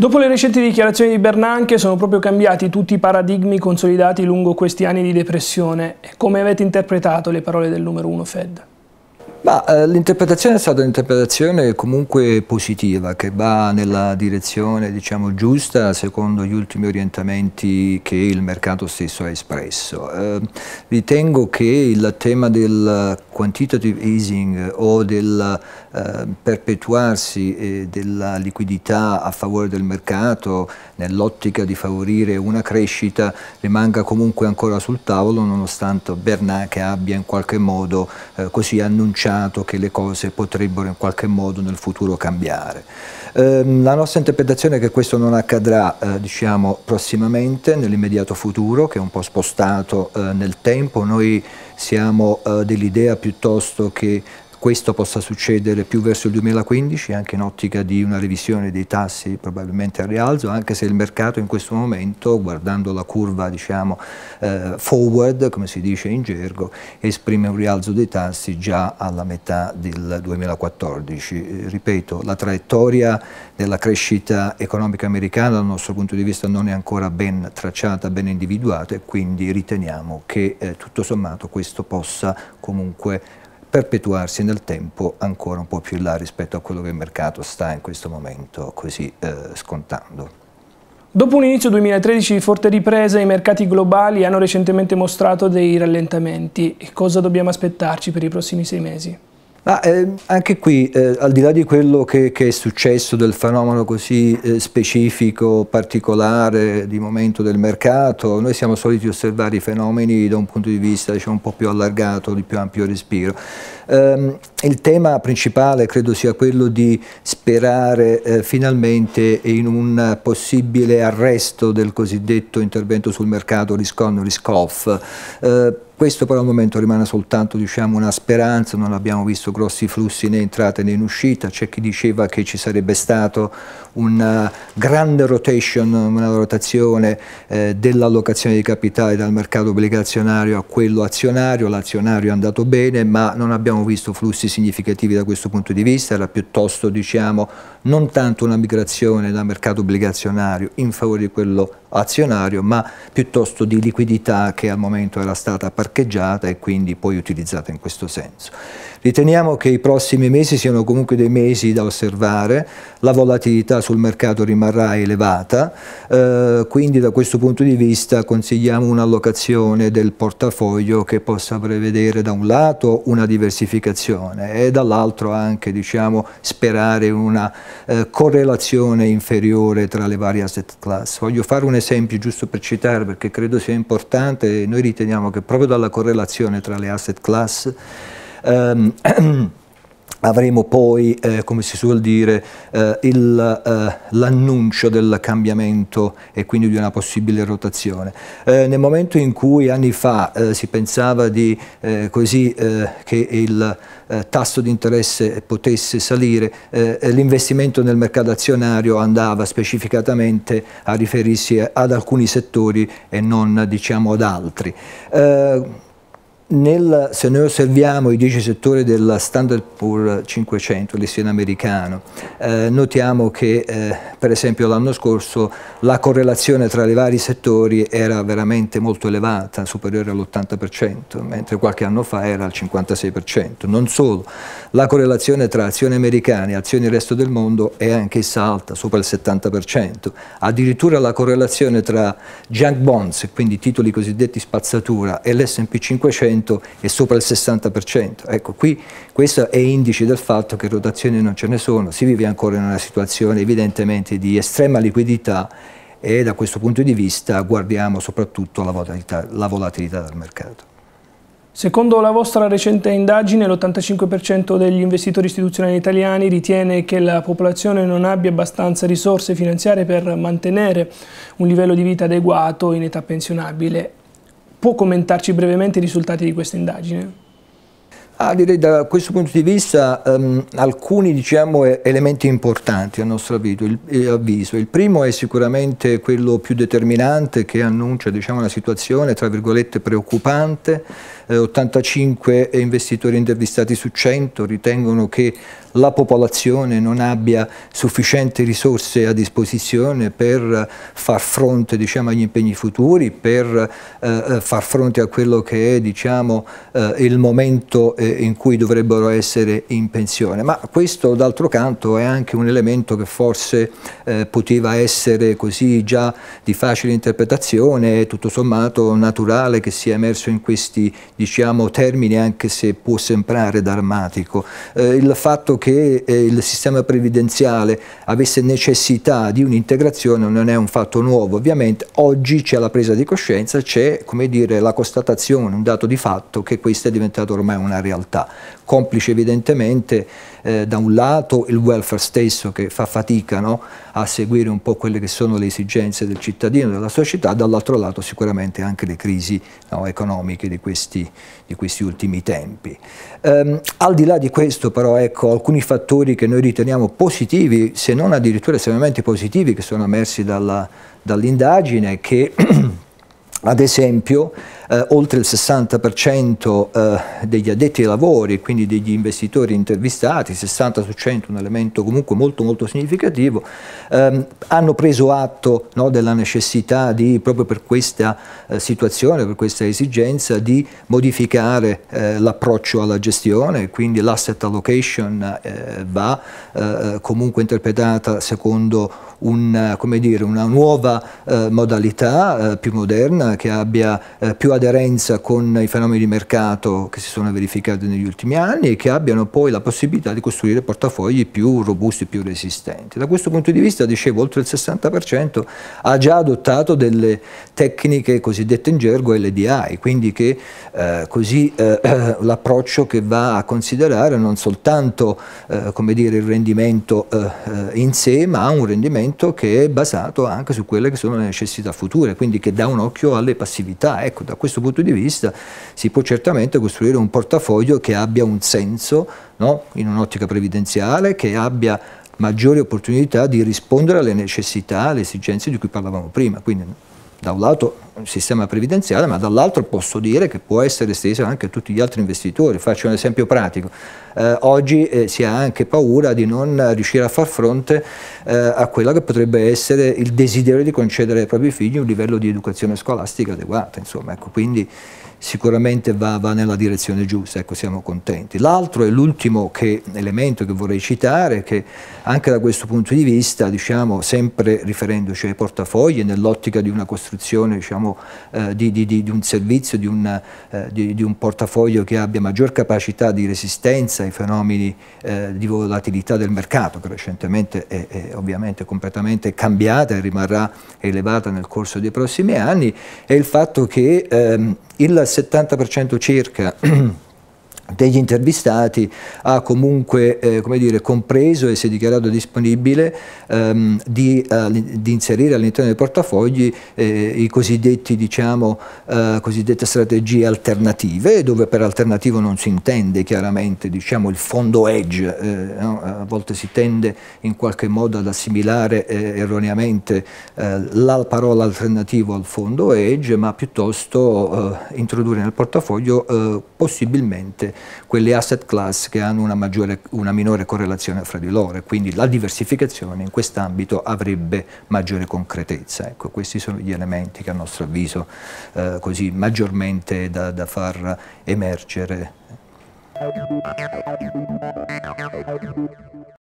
Dopo le recenti dichiarazioni di Bernanke sono proprio cambiati tutti i paradigmi consolidati lungo questi anni di depressione. Come avete interpretato le parole del numero uno Fed? Eh, l'interpretazione è stata un'interpretazione comunque positiva, che va nella direzione diciamo, giusta secondo gli ultimi orientamenti che il mercato stesso ha espresso. Eh, ritengo che il tema del quantitative easing eh, o del eh, perpetuarsi eh, della liquidità a favore del mercato nell'ottica di favorire una crescita rimanga comunque ancora sul tavolo nonostante Bernanke abbia in qualche modo eh, così annunciato che le cose potrebbero in qualche modo nel futuro cambiare. Ehm, la nostra interpretazione è che questo non accadrà eh, diciamo, prossimamente, nell'immediato futuro, che è un po' spostato eh, nel tempo. Noi siamo dell'idea più piuttosto che questo possa succedere più verso il 2015, anche in ottica di una revisione dei tassi probabilmente al rialzo, anche se il mercato in questo momento, guardando la curva diciamo, eh, forward, come si dice in gergo, esprime un rialzo dei tassi già alla metà del 2014. Eh, ripeto, la traiettoria della crescita economica americana dal nostro punto di vista non è ancora ben tracciata, ben individuata e quindi riteniamo che eh, tutto sommato questo possa comunque perpetuarsi nel tempo ancora un po' più in là rispetto a quello che il mercato sta in questo momento così eh, scontando. Dopo un inizio 2013 di forte ripresa, i mercati globali hanno recentemente mostrato dei rallentamenti. Cosa dobbiamo aspettarci per i prossimi sei mesi? Ah, ehm, anche qui, eh, al di là di quello che, che è successo, del fenomeno così eh, specifico, particolare, di momento del mercato, noi siamo soliti osservare i fenomeni da un punto di vista diciamo, un po' più allargato, di più ampio respiro. Ehm, il tema principale credo sia quello di sperare eh, finalmente in un possibile arresto del cosiddetto intervento sul mercato risk on, risk off eh, questo però al momento rimane soltanto diciamo, una speranza, non abbiamo visto grossi flussi né entrate né in uscita, c'è chi diceva che ci sarebbe stata una eh, grande rotation, una rotazione eh, dell'allocazione di capitale dal mercato obbligazionario a quello azionario, l'azionario è andato bene ma non abbiamo visto flussi significativi da questo punto di vista, era piuttosto diciamo, non tanto una migrazione dal mercato obbligazionario in favore di quello azionario, ma piuttosto di liquidità che al momento era stata parcheggiata e quindi poi utilizzata in questo senso. Riteniamo che i prossimi mesi siano comunque dei mesi da osservare, la volatilità sul mercato rimarrà elevata, eh, quindi da questo punto di vista consigliamo un'allocazione del portafoglio che possa prevedere da un lato una diversificazione e dall'altro anche diciamo, sperare una eh, correlazione inferiore tra le varie asset class. Voglio fare un esempio giusto per citare perché credo sia importante, noi riteniamo che proprio dalla correlazione tra le asset class Ehm, Avremo poi, eh, come si suol dire, eh, eh l'annuncio eh, del cambiamento e quindi di una possibile rotazione. Eh, nel momento in cui anni fa eh, si pensava di, così, che il tasso di interesse potesse salire, l'investimento nel mercato azionario andava specificatamente a riferirsi ad alcuni settori e non diciamo, ad altri. Nel, se noi osserviamo i 10 settori della Standard Poor's 500, l'istiene americano, eh, notiamo che eh, per esempio l'anno scorso la correlazione tra i vari settori era veramente molto elevata, superiore all'80%, mentre qualche anno fa era al 56%. Non solo, la correlazione tra azioni americane e azioni del resto del mondo è anch'essa alta, sopra il 70%. Addirittura la correlazione tra junk bonds, quindi titoli cosiddetti spazzatura, e l'S&P 500 60% e sopra il 60%. Ecco, qui questo è indice del fatto che rotazioni non ce ne sono, si vive ancora in una situazione evidentemente di estrema liquidità e da questo punto di vista guardiamo soprattutto la volatilità, la volatilità del mercato. Secondo la vostra recente indagine, l'85% degli investitori istituzionali italiani ritiene che la popolazione non abbia abbastanza risorse finanziarie per mantenere un livello di vita adeguato in età pensionabile. Può commentarci brevemente i risultati di questa indagine? Ah, direi da questo punto di vista um, alcuni diciamo, elementi importanti a nostro avviso. Il, eh, avviso. il primo è sicuramente quello più determinante che annuncia diciamo, una situazione tra virgolette preoccupante 85 eh, investitori intervistati su 100 ritengono che la popolazione non abbia sufficienti risorse a disposizione per far fronte diciamo, agli impegni futuri, per eh, eh, far fronte a quello che è diciamo, eh, il momento eh, in cui dovrebbero essere in pensione. Ma questo d'altro canto è anche un elemento che forse eh, poteva essere così già di facile interpretazione è tutto sommato naturale che sia emerso in questi diciamo, termine, anche se può sembrare drammatico, eh, il fatto che eh, il sistema previdenziale avesse necessità di un'integrazione non è un fatto nuovo, ovviamente oggi c'è la presa di coscienza, c'è la constatazione, un dato di fatto che questa è diventata ormai una realtà, complice evidentemente eh, da un lato il welfare stesso che fa fatica no, a seguire un po' quelle che sono le esigenze del cittadino, della società, dall'altro lato sicuramente anche le crisi no, economiche di questi, di questi, ultimi tempi. Ehm, al di là di questo però ecco alcuni fattori che noi riteniamo positivi, se non addirittura estremamente positivi, che sono emersi dall'indagine, dall che Ad esempio, eh, oltre il 60% eh, degli addetti ai lavori, quindi degli investitori intervistati, 60 su 100, un elemento comunque molto molto significativo, ehm, hanno preso atto no, della necessità di, proprio per questa eh, situazione, per questa esigenza, di modificare eh, l'approccio alla gestione, quindi l'asset allocation eh, va eh, comunque interpretata secondo un, dire, una nuova eh, modalità eh, più moderna che abbia eh, più aderenza con i fenomeni di mercato che si sono verificati negli ultimi anni e che abbiano poi la possibilità di costruire portafogli più robusti, più resistenti. Da questo punto di vista, dicevo, oltre il 60% ha già adottato delle tecniche cosiddette in gergo LDI, quindi che eh, così eh, l'approccio che va a considerare non soltanto dire, il rendimento in sé, ma un rendimento investimento che è basato anche su quelle che sono le necessità future, quindi che dà un occhio alle passività. Ecco, da questo punto di vista si può certamente costruire un portafoglio che abbia un senso no? in un'ottica previdenziale, che abbia maggiori opportunità di rispondere alle necessità, alle esigenze di cui parlavamo prima. Quindi da un lato un sistema previdenziale, ma dall'altro posso dire che può essere estesa anche a tutti gli altri investitori. Faccio un esempio pratico. Eh, oggi eh, si ha anche paura di non riuscire a far fronte eh, a quello che potrebbe essere il desiderio di concedere ai propri figli un livello di educazione scolastica adeguata. Insomma, ecco, quindi, sicuramente va, va, nella direzione giusta, ecco siamo contenti. L'altro e l'ultimo elemento che vorrei citare, è che anche da questo punto di vista, diciamo, sempre riferendoci ai portafogli, nell'ottica di una costruzione diciamo, eh, di, di, di, un servizio, di un, eh, di un, portafoglio che abbia maggior capacità di resistenza ai fenomeni eh, di volatilità del mercato, che recentemente è, è ovviamente completamente cambiata e rimarrà elevata nel corso dei prossimi anni, è il fatto che ehm, il 70% circa degli intervistati ha comunque eh, dire, compreso e si è dichiarato disponibile ehm, di, eh, di, inserire all'interno dei portafogli eh, i cosiddetti, diciamo, eh, cosiddette strategie alternative, dove per alternativo non si intende chiaramente diciamo, il fondo edge, eh, no? a volte si tende in qualche modo ad assimilare eh, erroneamente la parola alternativo al fondo edge, ma piuttosto introdurre nel portafoglio possibilmente sicuramente quelle asset class che hanno una, maggiore, una minore correlazione fra di loro e quindi la diversificazione in quest'ambito avrebbe maggiore concretezza. Ecco, questi sono gli elementi che a nostro avviso eh, così maggiormente da, da far emergere.